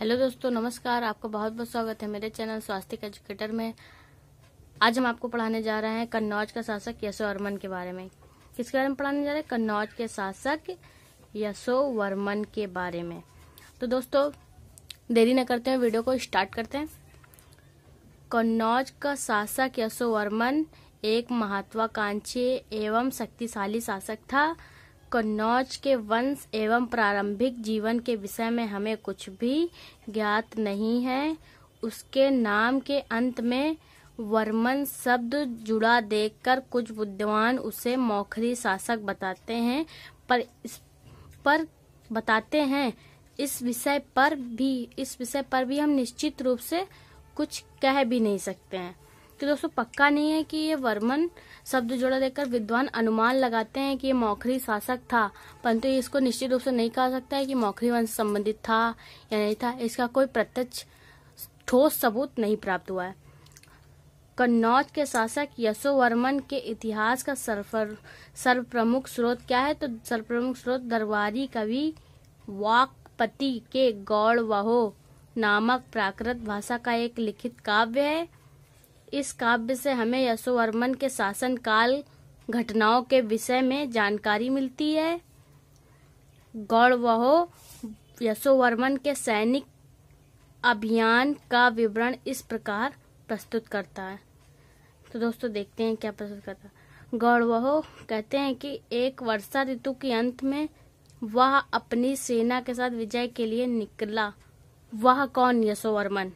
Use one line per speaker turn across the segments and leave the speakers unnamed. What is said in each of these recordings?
hello दोस्तों नमस्कार आपका बहुत बहुत स्वागत है मेरे चैनल स्वास्थ्य एजुकेटर में आज हम आपको पढ़ाने जा रहे हैं कन्नौज का शासक यशो वर्मन के बारे में किसके बारे में पढ़ाने जा रहे हैं कन्नौज के शासक यशो वर्मन के बारे में तो दोस्तों देरी न करते हैं वीडियो को स्टार्ट करते हैं कन्नौज का शासक यशो वर्मन एक महत्वाकांक्षी एवं शक्तिशाली शासक था कन्नौज के वंश एवं प्रारंभिक जीवन के विषय में हमें कुछ भी ज्ञात नहीं है उसके नाम के अंत में वर्मन शब्द जुड़ा देखकर कुछ विद्वान उसे मौखरी शासक बताते हैं पर इस पर बताते हैं इस विषय पर भी इस विषय पर भी हम निश्चित रूप से कुछ कह भी नहीं सकते हैं कि दोस्तों पक्का नहीं है कि ये वर्मन शब्द जोड़ा देखकर विद्वान अनुमान लगाते हैं कि ये मौखरी शासक था परंतु इसको निश्चित रूप से नहीं कहा सकता है कि मौखरी वंश संबंधित था या नहीं था इसका कोई प्रत्यक्ष ठोस सबूत नहीं प्राप्त हुआ है कन्नौज के शासक यशोवर्मन के इतिहास का सर्वर सर्वप्रमुख स्रोत क्या है तो सर्वप्रमुख स्रोत दरबारी कवि वाकपति के गौड़वाहो नामक प्राकृत भाषा का एक लिखित काव्य है इस काव्य से हमें यशोवर्मन के शासनकाल घटनाओं के विषय में जानकारी मिलती है गौड़वहो यशोवर्मन के सैनिक अभियान का विवरण इस प्रकार प्रस्तुत करता है तो दोस्तों देखते हैं क्या प्रस्तुत करता है गौड़वहो कहते हैं कि एक वर्षा ऋतु के अंत में वह अपनी सेना के साथ विजय के लिए निकला वह कौन यशोवर्मन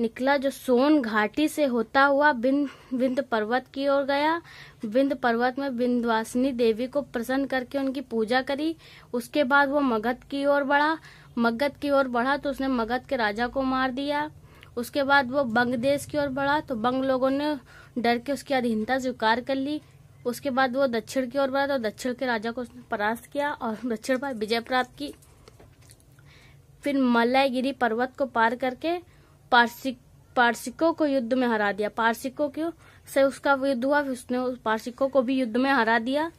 निकला जो सोन घाटी से होता हुआ बिंद बिंद पर्वत की ओर गया बिंद पर्वत में बिंदवासिनी देवी को प्रसन्न करके उनकी पूजा करी उसके बाद वो मगध की ओर बढ़ा मगध की ओर बढ़ा तो उसने मगध के राजा को मार दिया उसके बाद वो बंग देश की ओर बढ़ा तो बंग लोगों ने डर के उसकी अधीनता स्वीकार कर ली उसके बाद वो दक्षिण की ओर बढ़ा तो दक्षिण के राजा को उसने परास्त किया और दक्षिण पर विजय प्राप्त की फिर मलयगिरी पर्वत को पार करके पारसिक पारसिकों को युद्ध में हरा दिया पारसिकों को से उसका युद्ध हुआ फिर उसने उस पारसिकों को भी युद्ध में हरा दिया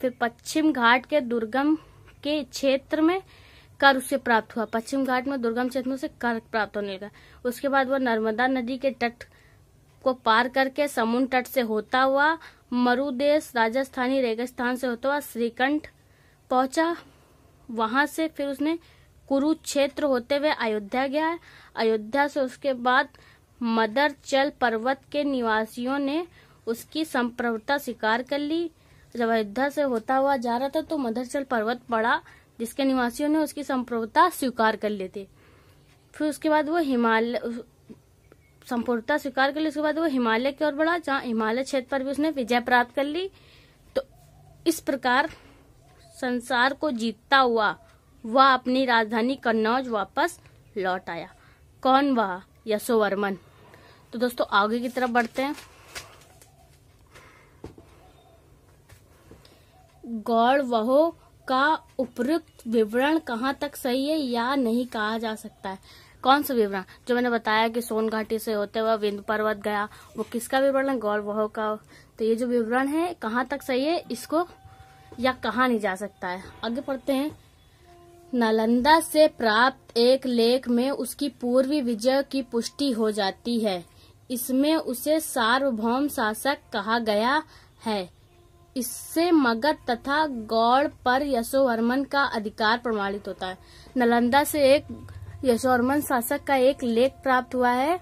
फिर पश्चिम घाट के दुर्गम के क्षेत्र में कर उसे प्राप्त हुआ पश्चिम घाट में दुर्गम क्षेत्र में उसे कर प्राप्त होने लगा उसके बाद वह नर्मदा नदी के तट को पार करके समुद्र तट से होता हुआ मरुदेश राजस्थानी रेगिस्तान से होता हुआ श्रीकंठ पहुंचा वहां से फिर उसने कुरुक्षेत्र होते हुए अयोध्या गया अयोध्या से उसके बाद मदर चल पर्वत के निवासियों ने उसकी संप्रभुता स्वीकार कर ली जब अयोध्या से होता हुआ जा रहा था तो मदरचल पर्वत पड़ा जिसके निवासियों ने उसकी संप्रभुता स्वीकार कर ली थी फिर उसके बाद वो हिमालय संपूर्णता स्वीकार कर ली उसके बाद वो हिमालय की ओर बढ़ा जहाँ हिमालय क्षेत्र पर भी उसने विजय प्राप्त कर ली तो इस प्रकार संसार को जीतता हुआ वह अपनी राजधानी कन्नौज वापस लौट आया कौन वह यशोवर्मन तो दोस्तों आगे की तरफ बढ़ते हैं गौड़ वह का उपयुक्त विवरण कहाँ तक सही है या नहीं कहा जा सकता है कौन सा विवरण जो मैंने बताया कि सोन घाटी से होते हुए विन्द पर्वत गया वो किसका विवरण है गौर वहो का तो ये जो विवरण है कहाँ तक सही है इसको या कहा नहीं जा सकता है आगे पढ़ते हैं नालंदा से प्राप्त एक लेख में उसकी पूर्वी विजय की पुष्टि हो जाती है इसमें उसे सार्वभौम शासक कहा गया है इससे मगध तथा गौड़ पर यशोवर्मन का अधिकार प्रमाणित होता है नालंदा से एक यशोवर्मन शासक का एक लेख प्राप्त हुआ है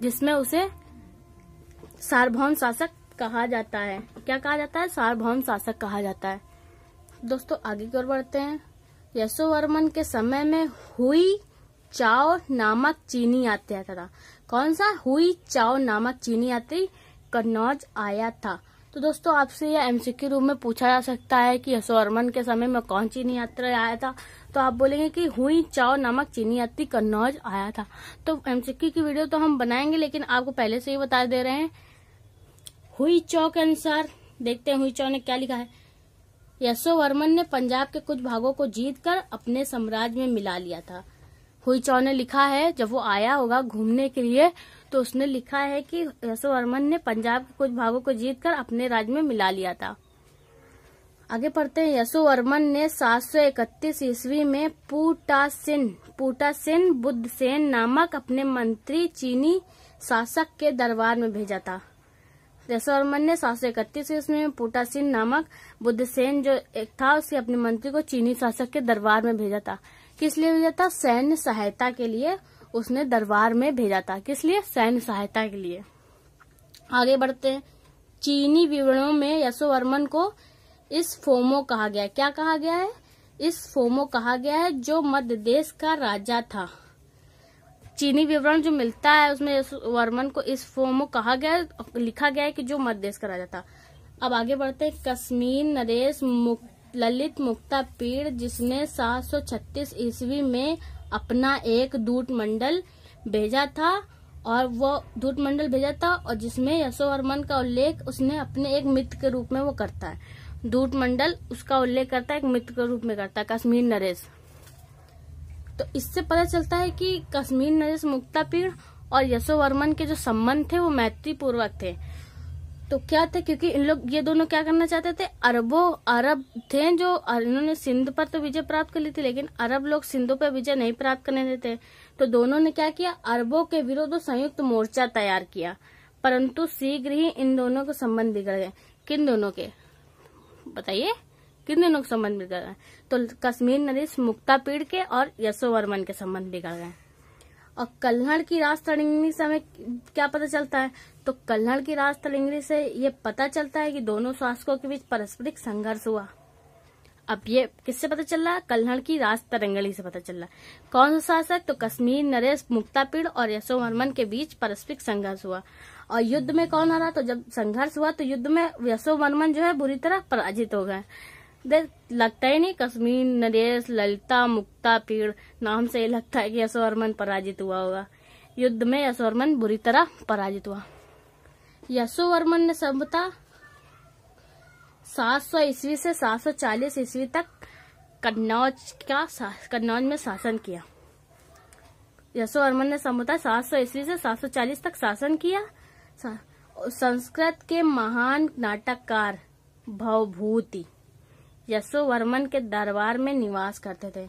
जिसमें उसे सार्वभौम शासक कहा जाता है क्या कहा जाता है सार्वभौम शासक कहा जाता है दोस्तों आगे की ओर बढ़ते हैं यशोवर्मन के समय में हुई चाओ नामक चीनी आते आता था कौन सा हुई चाओ नामक चीनी आती कन्नौज आया था तो दोस्तों आपसे यह एमसीक्यू रूम में पूछा जा सकता है कि यशोवर्मन के समय में कौन चीनी यात्रा आया था तो आप बोलेंगे कि हुई चाओ नामक चीनी यात्री कन्नौज आया था तो एमसीक्यू की वीडियो तो हम बनाएंगे लेकिन आपको पहले से ही बता दे रहे हैं हुई चाओ के अनुसार देखते हैं हुई चौ ने क्या लिखा है यशोवर्मन ने पंजाब के कुछ भागों को जीतकर अपने साम्राज्य में मिला लिया था चौ ने लिखा है जब वो आया होगा घूमने के लिए तो उसने लिखा है कि यशोवर्मन ने पंजाब के कुछ भागों को जीतकर अपने राज्य में मिला लिया था आगे पढ़ते हैं यशोवर्मन ने 731 ईस्वी में पूटासिन बुद्ध बुद्धसेन नामक अपने मंत्री चीनी शासक के दरबार में भेजा था जसवर्मन ने सात सौ इकतीस ईस्वी में सिंह नामक बुद्ध सेन जो एक था उसके अपने मंत्री को चीनी शासक के दरबार में भेजा था किस लिए भेजा था सैन्य सहायता के लिए उसने दरबार में भेजा था किस लिए सैन्य सहायता के लिए आगे बढ़ते हैं चीनी विवरणों में यशोवर्मन को इस फोमो कहा गया क्या कहा गया है इस फोमो कहा गया है जो मध्य देश का राजा था चीनी विवरण जो मिलता है उसमें इस वर्मन को इस फॉर्म को कहा गया लिखा गया है कि जो मध्य देश का राजा था अब आगे बढ़ते हैं कश्मीर नरेश मुक, ललित मुक्ता पीड़ जिसने छत्तीस ईस्वी में अपना एक दूत मंडल भेजा था और वो दूत मंडल भेजा था और जिसमें वर्मन का उल्लेख उसने अपने एक मित्र के रूप में वो करता है दूत मंडल उसका उल्लेख करता है एक मित्र के रूप में करता है कश्मीर नरेश तो इससे पता चलता है कि कश्मीर नरेश मुक्ता पीढ़ और यशो वर्मन के जो संबंध थे वो मैत्रीपूर्वक थे तो क्या थे क्योंकि इन लोग ये दोनों क्या करना चाहते थे अरबों अरब थे जो इन्होंने सिंध पर तो विजय प्राप्त कर ली थी लेकिन अरब लोग सिंधु पर विजय नहीं प्राप्त करने देते तो दोनों ने क्या किया अरबों के विरुद्ध संयुक्त मोर्चा तैयार किया परंतु शीघ्र ही इन दोनों के संबंध बिगड़ गए किन दोनों के बताइए कितने लोग संबंध बिगड़ गए तो कश्मीर नरेश मुक्ता पीढ़ के और यशोवर्मन के संबंध बिगड़ गए और कल्हड़ की राज तलिंगनी से हमें क्या पता चलता है तो कल्हड़ की राज तलिंगनी से ये पता चलता है कि दोनों शासकों के बीच पारस्परिक संघर्ष हुआ अब ये किससे पता चल रहा है कल्हड़ की राज तरंगली से पता चल रहा है कौन सा शासक तो कश्मीर नरेश मुक्तापीड़ और यशो वर्मन के बीच पारस्परिक संघर्ष हुआ और युद्ध में कौन आ रहा तो जब संघर्ष हुआ तो युद्ध में यशो वर्मन जो है बुरी तरह पराजित हो गए इधर लगता ही नहीं कश्मीर नरेश ललिता मुक्ता पीड़ नाम से लगता है कि यशोवर्मन पराजित हुआ होगा युद्ध में यशोवर्मन बुरी तरह पराजित हुआ यशोवर्मन ने सभ्यता 700 ईस्वी से 740 ईस्वी तक कन्नौज का कन्नौज में शासन किया यशोवर्मन ने सभ्यता 700 ईस्वी से 740 तक शासन किया संस्कृत के महान नाटककार भवभूति यशोवर्मन के दरबार में निवास करते थे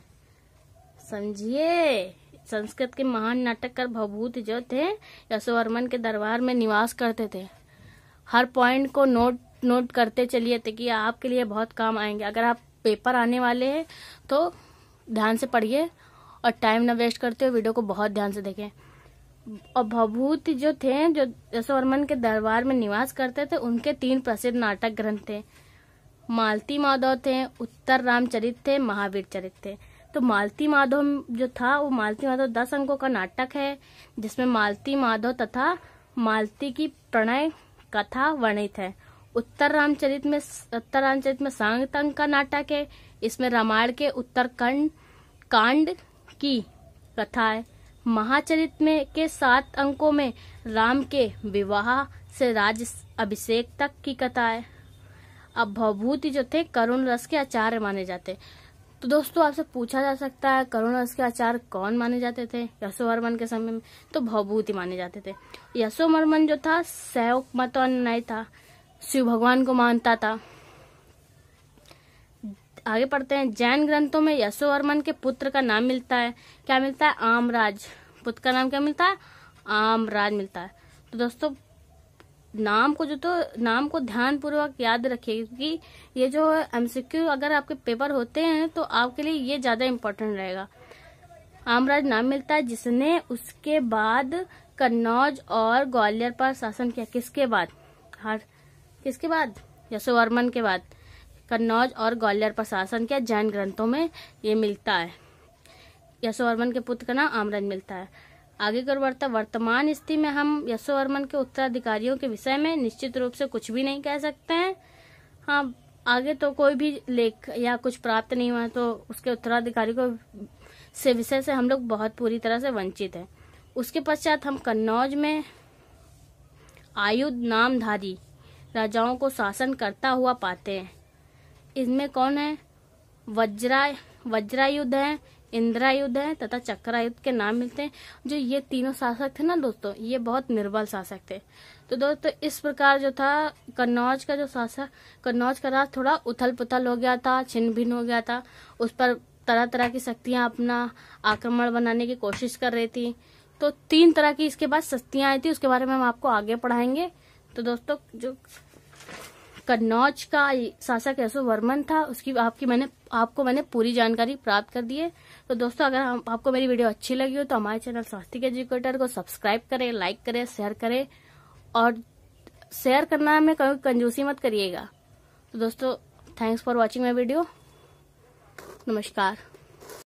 समझिए संस्कृत के महान नाटककार भूत जो थे यशोवर्मन के दरबार में निवास करते थे हर पॉइंट को नोट नोट करते चलिए ताकि आपके लिए बहुत काम आएंगे अगर आप पेपर आने वाले हैं तो ध्यान से पढ़िए और टाइम ना वेस्ट करते हुए वीडियो को बहुत ध्यान से देखें और भभूत जो थे जो यशोवर्मन के दरबार में निवास करते थे उनके तीन प्रसिद्ध नाटक ग्रंथ थे मालती माधव थे उत्तर रामचरित थे महावीर चरित थे तो मालती माधव जो था वो मालती माधव दस अंकों का नाटक है जिसमें मालती माधव तथा मालती की प्रणय कथा वर्णित है उत्तर रामचरित में उत्तर रामचरित में सांग तंग का नाटक है इसमें रामायण के कंड कांड की कथा है महाचरित में के सात अंकों में राम के विवाह से राज अभिषेक तक की कथा है अब भवभूति जो थे करुण रस के आचार्य माने जाते तो दोस्तों आपसे पूछा जा सकता है करुण रस के आचार्य कौन माने जाते थे यशोवर्मन के समय में तो भवभूति माने जाते थे यशोवर्मन जो था सैव मत अन्याय था शिव भगवान को मानता था आगे पढ़ते हैं जैन ग्रंथों में यशोवर्मन के पुत्र का नाम मिलता है क्या मिलता है आमराज पुत्र का नाम क्या मिलता है आमराज मिलता है तो दोस्तों नाम को जो तो नाम को ध्यान पूर्वक याद रखिए क्योंकि ये जो एमसीक्यू अगर आपके पेपर होते हैं तो आपके लिए ये ज्यादा इम्पोर्टेंट रहेगा आमराज नाम मिलता है जिसने उसके बाद कन्नौज और ग्वालियर पर शासन किया किसके बाद हर किसके बाद यशोवर्मन के बाद कन्नौज और ग्वालियर पर शासन किया जैन ग्रंथों में ये मिलता है यशोवर्मन के पुत्र का नाम आमराज मिलता है आगे कर बढ़ता वर्तमान स्थिति में हम यशोवर्मन के उत्तराधिकारियों के विषय में निश्चित रूप से कुछ भी नहीं कह सकते हैं हाँ आगे तो कोई भी लेख या कुछ प्राप्त नहीं हुआ तो उसके उत्तराधिकारी को से विषय से हम लोग बहुत पूरी तरह से वंचित हैं उसके पश्चात हम कन्नौज में आयुध नामधारी राजाओं को शासन करता हुआ पाते हैं इसमें कौन है वज्रा वज्रायुद्ध है इंद्रायुद्ध है तथा चक्रायुद्ध के नाम मिलते हैं जो ये तीनों शासक थे ना दोस्तों ये बहुत निर्बल शासक थे तो दोस्तों इस प्रकार जो था कन्नौज का जो शासक कन्नौज का राज थोड़ा उथल पुथल हो गया था छिन्न भिन्न हो गया था उस पर तरह तरह की शक्तियां अपना आक्रमण बनाने की कोशिश कर रही थी तो तीन तरह की इसके बाद शक्तियां आई थी उसके बारे में हम आपको आगे पढ़ाएंगे तो दोस्तों जो कन्नौज का शासक यशो वर्मन था उसकी आपकी मैंने आपको मैंने पूरी जानकारी प्राप्त कर दी है तो दोस्तों अगर आप, आपको मेरी वीडियो अच्छी लगी हो तो हमारे चैनल स्वास्थ्य एजुकेटर को सब्सक्राइब करें लाइक करें शेयर करें और शेयर करना में कभी कंजूसी मत करिएगा तो दोस्तों thanks for watching my video नमस्कार